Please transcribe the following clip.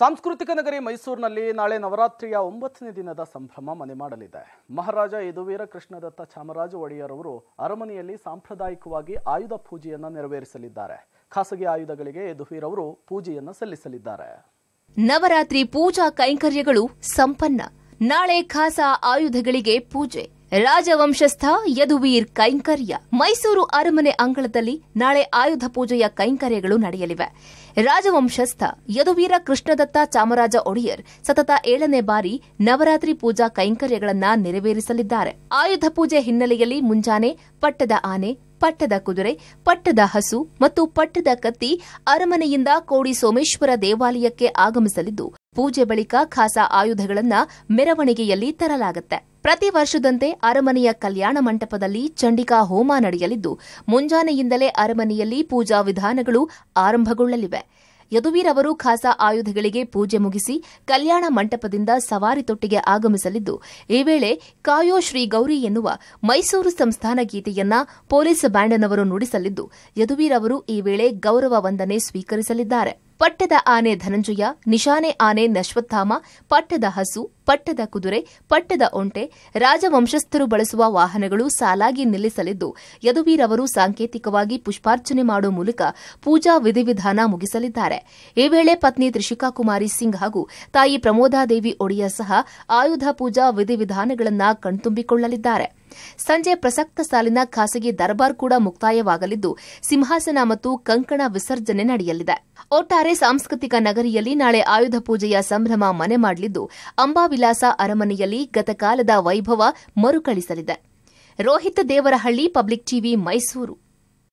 ಸಾಂಸ್ಕೃತಿಕ ನಗರಿ ಮೈಸೂರಿನಲ್ಲಿ ನಾಳೆ ನವರಾತ್ರಿಯ ಒಂಬತ್ತನೇ ದಿನದ ಸಂಭ್ರಮ ಮನೆ ಮಾಡಲಿದೆ ಮಹಾರಾಜ ಯದುವೀರ ಕೃಷ್ಣದತ್ತ ಚಾಮರಾಜ ಒಡೆಯರವರು ಅರಮನೆಯಲ್ಲಿ ಸಾಂಪ್ರದಾಯಿಕವಾಗಿ ಆಯುಧ ಪೂಜೆಯನ್ನು ನೆರವೇರಿಸಲಿದ್ದಾರೆ ಖಾಸಗಿ ಆಯುಧಗಳಿಗೆ ಯದುವೀರವರು ಪೂಜೆಯನ್ನು ಸಲ್ಲಿಸಲಿದ್ದಾರೆ ನವರಾತ್ರಿ ಪೂಜಾ ಕೈಂಕರ್ಯಗಳು ಸಂಪನ್ನ ನಾಳೆ ಖಾಸ ಆಯುಧಗಳಿಗೆ ಪೂಜೆ ರಾಜವಂಶಸ್ಥ ಯದುವೀರ್ ಕೈಂಕರ್ಯ ಮೈಸೂರು ಅರಮನೆ ಅಂಗಳದಲ್ಲಿ ನಾಳೆ ಆಯುಧ ಪೂಜೆಯ ಕೈಂಕರ್ಯಗಳು ನಡೆಯಲಿವೆ ರಾಜವಂಶಸ್ಥ ಯದುವೀರ ಕೃಷ್ಣದತ್ತ ಚಾಮರಾಜ ಒಡೆಯರ್ ಸತತ ಏಳನೇ ಬಾರಿ ನವರಾತ್ರಿ ಪೂಜಾ ಕೈಂಕರ್ಯಗಳನ್ನು ನೆರವೇರಿಸಲಿದ್ದಾರೆ ಆಯುಧ ಪೂಜೆ ಹಿನ್ನೆಲೆಯಲ್ಲಿ ಮುಂಜಾನೆ ಪಟ್ಟದ ಆನೆ ಪಟ್ಟದ ಕುದುರೆ ಪಟ್ಟದ ಹಸು ಮತ್ತು ಪಟ್ಟದ ಕತ್ತಿ ಅರಮನೆಯಿಂದ ಕೋಡಿ ಸೋಮೇಶ್ವರ ದೇವಾಲಯಕ್ಕೆ ಆಗಮಿಸಲಿದ್ದು ಪೂಜೆ ಬಳಿಕ ಖಾಸಾ ಆಯುಧಗಳನ್ನ ಮೆರವಣಿಗೆಯಲ್ಲಿ ತರಲಾಗುತ್ತೆ ಪ್ರತಿ ವರ್ಷದಂತೆ ಅರಮನೆಯ ಕಲ್ಯಾಣ ಮಂಟಪದಲ್ಲಿ ಚಂಡಿಕಾ ಹೋಮ ನಡೆಯಲಿದ್ದು ಮುಂಜಾನೆಯಿಂದಲೇ ಅರಮನೆಯಲ್ಲಿ ಪೂಜಾ ವಿಧಾನಗಳು ಆರಂಭಗೊಳ್ಳಲಿವೆ ಯದುವೀರವರು ಖಾಸಾ ಆಯುಧಗಳಿಗೆ ಪೂಜೆ ಮುಗಿಸಿ ಕಲ್ಯಾಣ ಮಂಟಪದಿಂದ ಸವಾರಿ ತೊಟ್ಟಿಗೆ ಆಗಮಿಸಲಿದ್ದು ಈ ವೇಳೆ ಕಾಯೋ ಶ್ರೀ ಗೌರಿ ಎನ್ನುವ ಮೈಸೂರು ಸಂಸ್ಥಾನ ಗೀತೆಯನ್ನ ಪೊಲೀಸ್ ಬ್ಯಾಂಡ್ನವರು ನುಡಿಸಲಿದ್ದು ಯದುವೀರವರು ಈ ವೇಳೆ ಗೌರವ ವಂದನೆ ಸ್ವೀಕರಿಸಲಿದ್ದಾರೆ ಪಟ್ಟದ ಆನೆ ಧನಂಜಯ ನಿಶಾನೆ ಆನೆ ನಶ್ವತ್ಥಾಮ ಪಟ್ಟದ ಹಸು ಪಟ್ಟದ ಕುದುರೆ ಪಟ್ಟದ ಒಂಟೆ ರಾಜವಂಶಸ್ಥರು ಬಳಸುವ ವಾಹನಗಳು ಸಾಲಾಗಿ ನಿಲ್ಲಿಸಲಿದ್ದು ಯದುವೀರವರು ಸಾಂಕೇತಿಕವಾಗಿ ಪುಷ್ಪಾರ್ಚನೆ ಮಾಡುವ ಮೂಲಕ ಪೂಜಾ ವಿಧಿವಿಧಾನ ಮುಗಿಸಲಿದ್ದಾರೆ ಈ ವೇಳೆ ಪತ್ನಿ ತ್ರಿಷಿಕಾ ಕುಮಾರಿ ಸಿಂಗ್ ಹಾಗೂ ತಾಯಿ ಪ್ರಮೋದಾದೇವಿ ಒಡಿಯಾ ಸಹ ಆಯುಧ ಪೂಜಾ ವಿಧಿವಿಧಾನಗಳನ್ನು ಕಣ್ತುಂಬಿಕೊಳ್ಳಲಿದ್ದಾರೆ ಸಂಜೆ ಪ್ರಸಕ್ತ ಸಾಲಿನ ಖಾಸಗಿ ದರ್ಬಾರ್ ಕೂಡ ಮುಕ್ತಾಯವಾಗಲಿದ್ದು ಸಿಂಹಾಸನ ಮತ್ತು ಕಂಕಣ ವಿಸರ್ಜನೆ ನಡೆಯಲಿದೆ ಒಟ್ಟಾರೆ ಸಾಂಸ್ಕೃತಿಕ ನಗರಿಯಲ್ಲಿ ನಾಳೆ ಆಯುಧ ಪೂಜೆಯ ಸಂಭ್ರಮ ಮನೆ ಮಾಡಲಿದ್ದು ಅಂಬಾವಿಲಾಸ ಅರಮನೆಯಲ್ಲಿ ಗತಕಾಲದ ವೈಭವ ಮರುಕಳಿಸಲಿದೆ ರೋಹಿತ್ ದೇವರಹಳ್ಳಿ ಪಬ್ಲಿಕ್ ಟಿವಿ ಮೈಸೂರು